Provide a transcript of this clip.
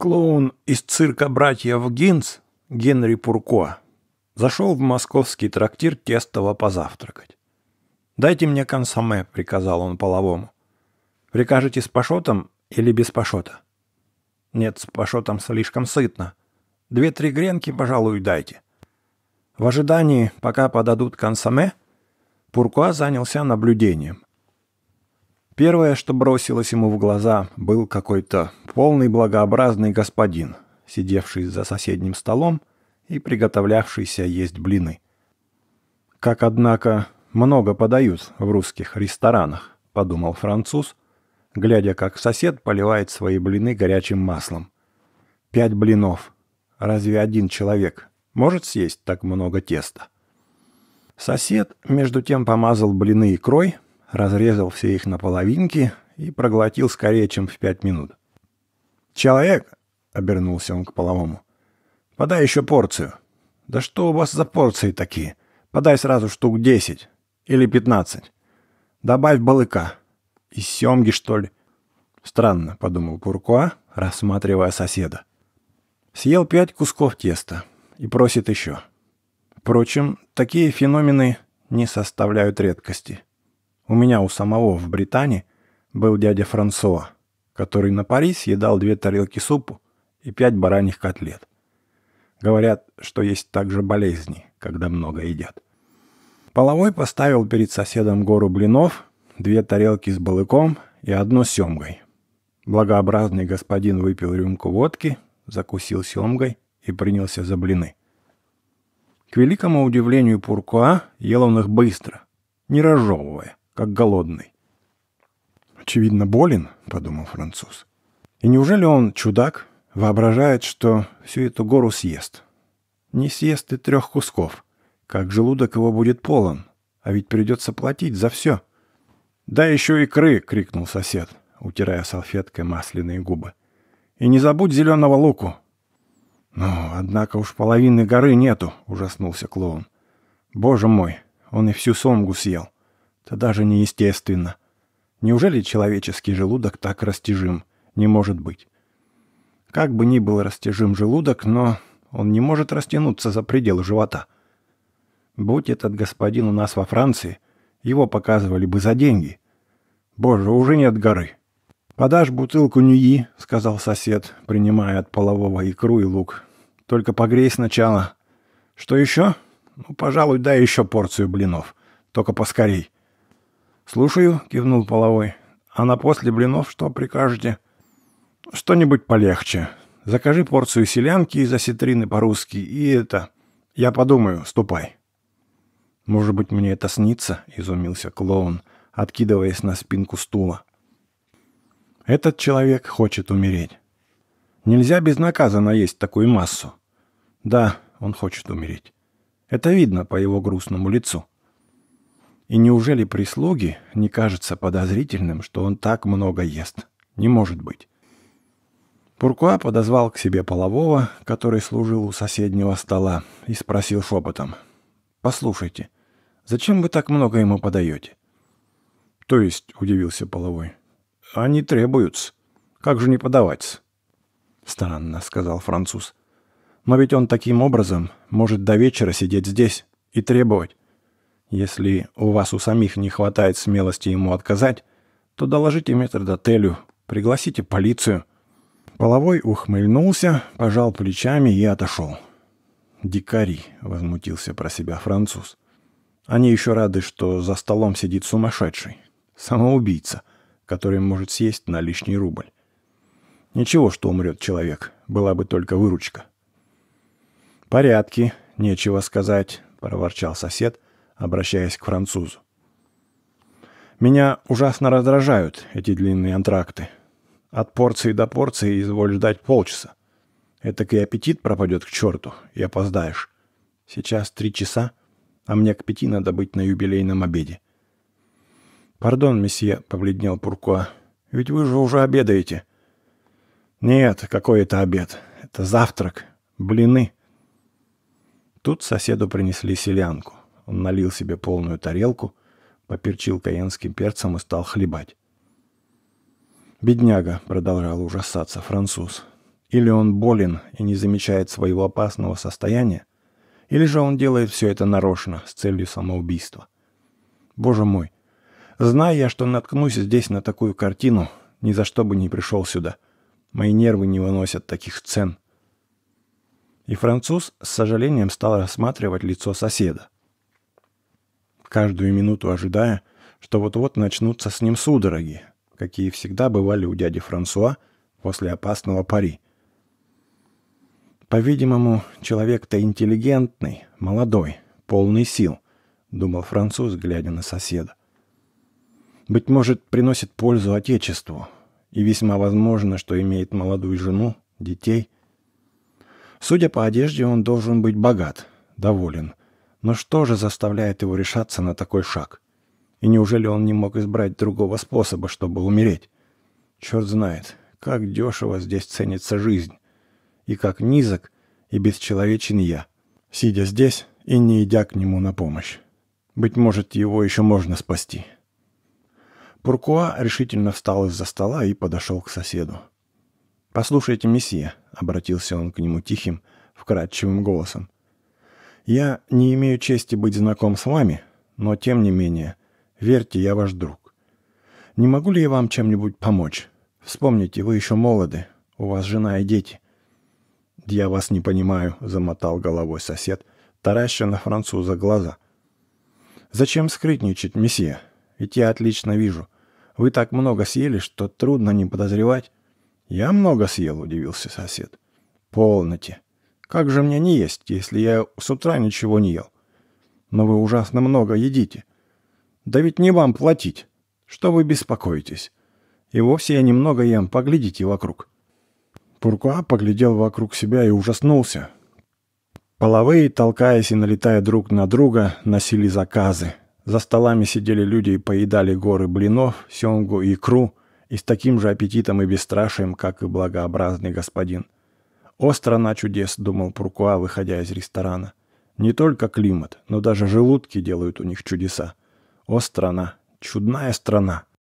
Клоун из цирка братьев Гинц Генри Пурко зашел в московский трактир тестово позавтракать. «Дайте мне консоме», — приказал он половому. «Прикажете с пашотом или без пашота?» «Нет, с пашотом слишком сытно. Две-три гренки, пожалуй, дайте». В ожидании, пока подадут консоме, Пуркуа занялся наблюдением. Первое, что бросилось ему в глаза, был какой-то полный благообразный господин, сидевший за соседним столом и приготовлявшийся есть блины. «Как, однако, много подают в русских ресторанах», — подумал француз, глядя, как сосед поливает свои блины горячим маслом. «Пять блинов. Разве один человек может съесть так много теста?» Сосед, между тем, помазал блины икрой, разрезал все их на половинки и проглотил скорее, чем в пять минут. «Человек!» — обернулся он к половому. «Подай еще порцию». «Да что у вас за порции такие? Подай сразу штук десять или пятнадцать. Добавь балыка. и семги, что ли?» «Странно», — подумал Пуркуа, рассматривая соседа. Съел пять кусков теста и просит еще. Впрочем, такие феномены не составляют редкости. У меня у самого в Британии был дядя Франсуа который на пари съедал две тарелки супу и пять бараньих котлет. Говорят, что есть также болезни, когда много едят. Половой поставил перед соседом гору блинов, две тарелки с балыком и одну с семгой. Благообразный господин выпил рюмку водки, закусил семгой и принялся за блины. К великому удивлению Пуркуа ел он их быстро, не разжевывая, как голодный очевидно, болен, — подумал француз. И неужели он, чудак, воображает, что всю эту гору съест? Не съест и трех кусков. Как желудок его будет полон, а ведь придется платить за все. «Да еще икры!» — крикнул сосед, утирая салфеткой масляные губы. «И не забудь зеленого луку!» «Ну, однако уж половины горы нету!» — ужаснулся клоун. «Боже мой, он и всю сонгу съел! Это даже неестественно!» Неужели человеческий желудок так растяжим? Не может быть. Как бы ни был растяжим желудок, но он не может растянуться за пределы живота. Будь этот господин у нас во Франции, его показывали бы за деньги. Боже, уже нет горы. «Подашь бутылку ньюи, сказал сосед, принимая от полового икру и лук. «Только погрей сначала». «Что еще?» «Ну, пожалуй, дай еще порцию блинов. Только поскорей». «Слушаю», — кивнул половой. «А на после блинов что прикажете?» «Что-нибудь полегче. Закажи порцию селянки из осетрины по-русски и это... Я подумаю, ступай». «Может быть, мне это снится?» — изумился клоун, откидываясь на спинку стула. «Этот человек хочет умереть. Нельзя безнаказанно есть такую массу. Да, он хочет умереть. Это видно по его грустному лицу». И неужели прислуги не кажется подозрительным, что он так много ест? Не может быть. Пуркуа подозвал к себе полового, который служил у соседнего стола, и спросил шепотом. «Послушайте, зачем вы так много ему подаете?» «То есть», — удивился половой, — «они требуются. Как же не подавать?» «Странно», — сказал француз. «Но ведь он таким образом может до вечера сидеть здесь и требовать». Если у вас у самих не хватает смелости ему отказать, то доложите метрдотелю, пригласите полицию». Половой ухмыльнулся, пожал плечами и отошел. «Дикари», — возмутился про себя француз. «Они еще рады, что за столом сидит сумасшедший, самоубийца, который может съесть на лишний рубль. Ничего, что умрет человек, была бы только выручка». «Порядки, нечего сказать», — проворчал сосед — обращаясь к французу. «Меня ужасно раздражают эти длинные антракты. От порции до порции изволь ждать полчаса. Этак и аппетит пропадет к черту, и опоздаешь. Сейчас три часа, а мне к пяти надо быть на юбилейном обеде». «Пардон, месье», — побледнел Пуркуа, — «ведь вы же уже обедаете». «Нет, какой это обед? Это завтрак. Блины». Тут соседу принесли селянку. Он налил себе полную тарелку, поперчил каенским перцем и стал хлебать. «Бедняга», — продолжал ужасаться француз, — «или он болен и не замечает своего опасного состояния, или же он делает все это нарочно с целью самоубийства. Боже мой, зная я, что наткнусь здесь на такую картину, ни за что бы не пришел сюда. Мои нервы не выносят таких цен». И француз с сожалением стал рассматривать лицо соседа каждую минуту ожидая, что вот-вот начнутся с ним судороги, какие всегда бывали у дяди Франсуа после опасного пари. «По-видимому, человек-то интеллигентный, молодой, полный сил», — думал француз, глядя на соседа. «Быть может, приносит пользу Отечеству, и весьма возможно, что имеет молодую жену, детей. Судя по одежде, он должен быть богат, доволен, но что же заставляет его решаться на такой шаг? И неужели он не мог избрать другого способа, чтобы умереть? Черт знает, как дешево здесь ценится жизнь. И как низок и бесчеловечен я, сидя здесь и не идя к нему на помощь. Быть может, его еще можно спасти. Пуркуа решительно встал из-за стола и подошел к соседу. «Послушайте, месье», — обратился он к нему тихим, вкрадчивым голосом, я не имею чести быть знаком с вами, но тем не менее, верьте, я ваш друг. Не могу ли я вам чем-нибудь помочь? Вспомните, вы еще молоды, у вас жена и дети». «Я вас не понимаю», — замотал головой сосед, тараща на француза глаза. «Зачем скрытничать, месье? Ведь я отлично вижу. Вы так много съели, что трудно не подозревать». «Я много съел», — удивился сосед. «Полноте. Как же мне не есть, если я с утра ничего не ел? Но вы ужасно много едите. Да ведь не вам платить. Что вы беспокоитесь? И вовсе я немного ем, поглядите вокруг». Пуркуа поглядел вокруг себя и ужаснулся. Половые, толкаясь и налетая друг на друга, носили заказы. За столами сидели люди и поедали горы блинов, семгу и икру, и с таким же аппетитом и бесстрашием, как и благообразный господин. «О, страна чудес!» – думал Пуркуа, выходя из ресторана. «Не только климат, но даже желудки делают у них чудеса. О, страна! Чудная страна!»